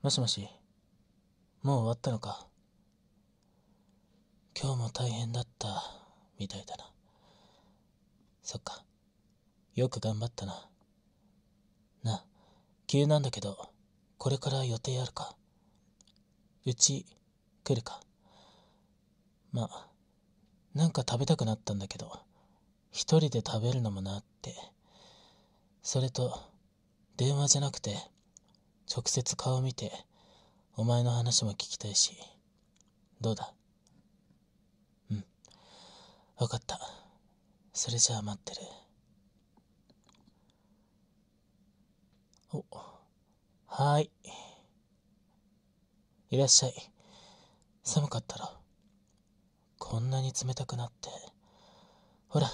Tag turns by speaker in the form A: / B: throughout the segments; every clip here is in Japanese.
A: もしもし、もう終わったのか。今日も大変だった、みたいだな。そっか。よく頑張ったな。な、急なんだけど、これから予定あるか。うち、来るか。まあ、なんか食べたくなったんだけど、一人で食べるのもなって。それと、電話じゃなくて、直接顔を見て、お前の話も聞きたいし、どうだうん。わかった。それじゃあ待ってる。お、はーい。いらっしゃい。寒かったろ。こんなに冷たくなって。ほら、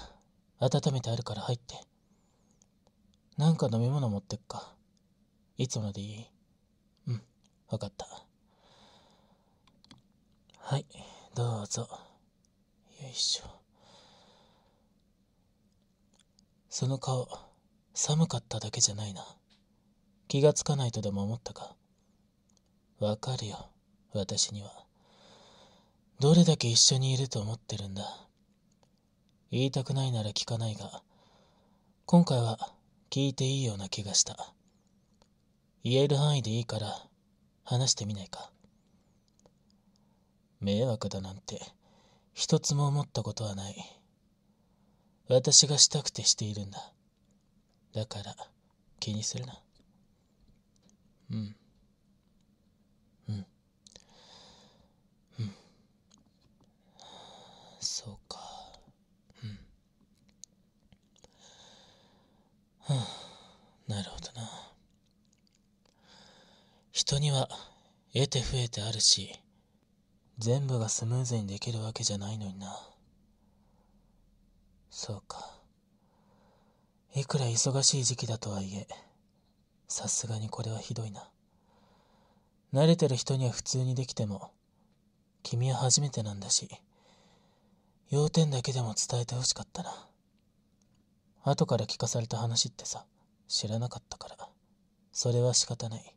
A: 温めてあるから入って。なんか飲み物持ってっか。いつまでいいうん、わかった。はい、どうぞ。よいしょ。その顔、寒かっただけじゃないな。気がつかないとでも思ったか。わかるよ、私には。どれだけ一緒にいると思ってるんだ。言いたくないなら聞かないが、今回は聞いていいような気がした。言える範囲でいいから話してみないか迷惑だなんて一つも思ったことはない私がしたくてしているんだだから気にするなうん人には得て増えてあるし、全部がスムーズにできるわけじゃないのにな。そうか。いくら忙しい時期だとはいえ、さすがにこれはひどいな。慣れてる人には普通にできても、君は初めてなんだし、要点だけでも伝えてほしかったな。後から聞かされた話ってさ、知らなかったから、それは仕方ない。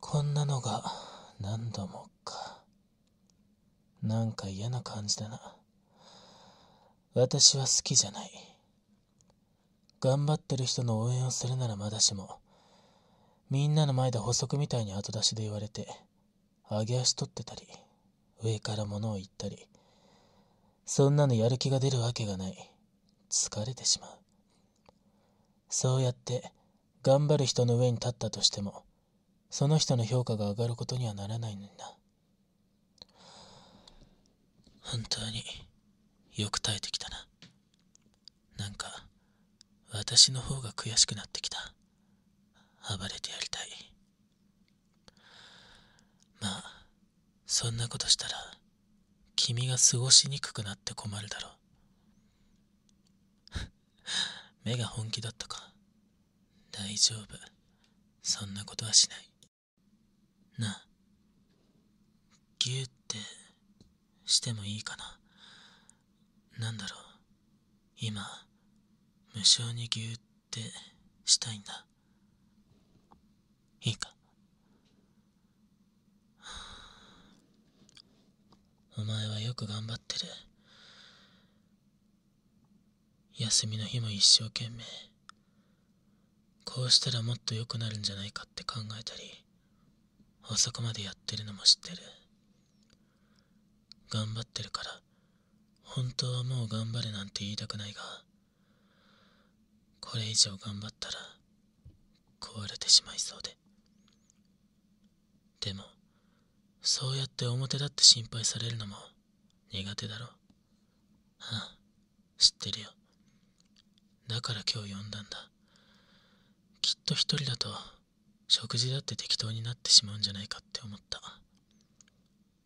A: こんなのが何度もか。なんか嫌な感じだな。私は好きじゃない。頑張ってる人の応援をするならまだしも、みんなの前で補足みたいに後出しで言われて、上げ足取ってたり、上から物を言ったり、そんなのやる気が出るわけがない。疲れてしまう。そうやって、頑張る人の上に立ったとしても、その人の評価が上がることにはならないのにな本当によく耐えてきたな。なんか、私の方が悔しくなってきた。暴れてやりたい。まあ、そんなことしたら、君が過ごしにくくなって困るだろう。目が本気だったか。大丈夫。そんなことはしない。なギュってしてもいいかななんだろう今無性にギュってしたいんだいいかお前はよく頑張ってる休みの日も一生懸命こうしたらもっと良くなるんじゃないかって考えたりそこまでやってるのも知ってる頑張ってるから本当はもう頑張れなんて言いたくないがこれ以上頑張ったら壊れてしまいそうででもそうやって表だって心配されるのも苦手だろああ知ってるよだから今日呼んだんだきっと一人だと食事だって適当になってしまうんじゃないかって思った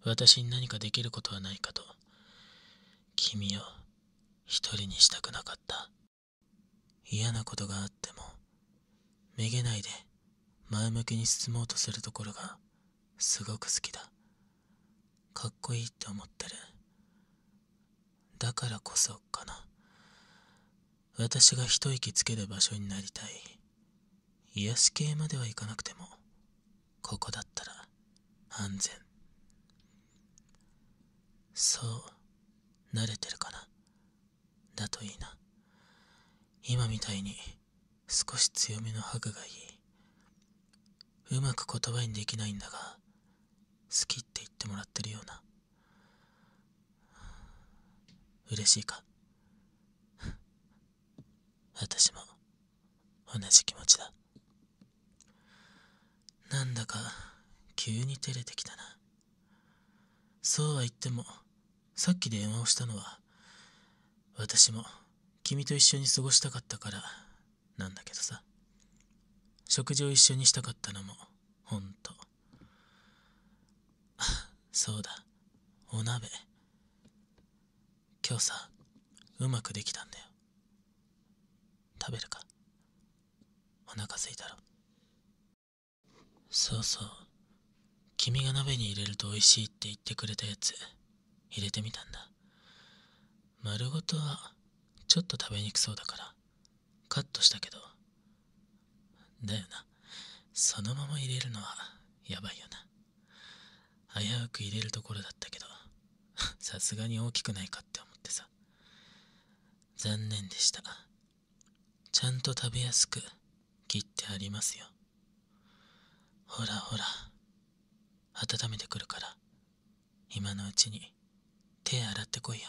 A: 私に何かできることはないかと君を一人にしたくなかった嫌なことがあってもめげないで前向きに進もうとするところがすごく好きだかっこいいって思ってるだからこそかな私が一息つける場所になりたい癒し系まではいかなくてもここだったら安全そう慣れてるかなだといいな今みたいに少し強めのハグがいいうまく言葉にできないんだが好きって言ってもらってるような嬉しいか 私も同じ気持ちだなんだか急に照れてきたなそうは言ってもさっき電話をしたのは私も君と一緒に過ごしたかったからなんだけどさ食事を一緒にしたかったのもほんとあそうだお鍋今日さうまくできたんだよ食べるかお腹すいたろそうそう君が鍋に入れると美味しいって言ってくれたやつ入れてみたんだ丸ごとはちょっと食べにくそうだからカットしたけどだよなそのまま入れるのはやばいよな危うく入れるところだったけど さすがに大きくないかって思ってさ残念でしたちゃんと食べやすく切ってありますよほらほら温めてくるから今のうちに手洗ってこいよ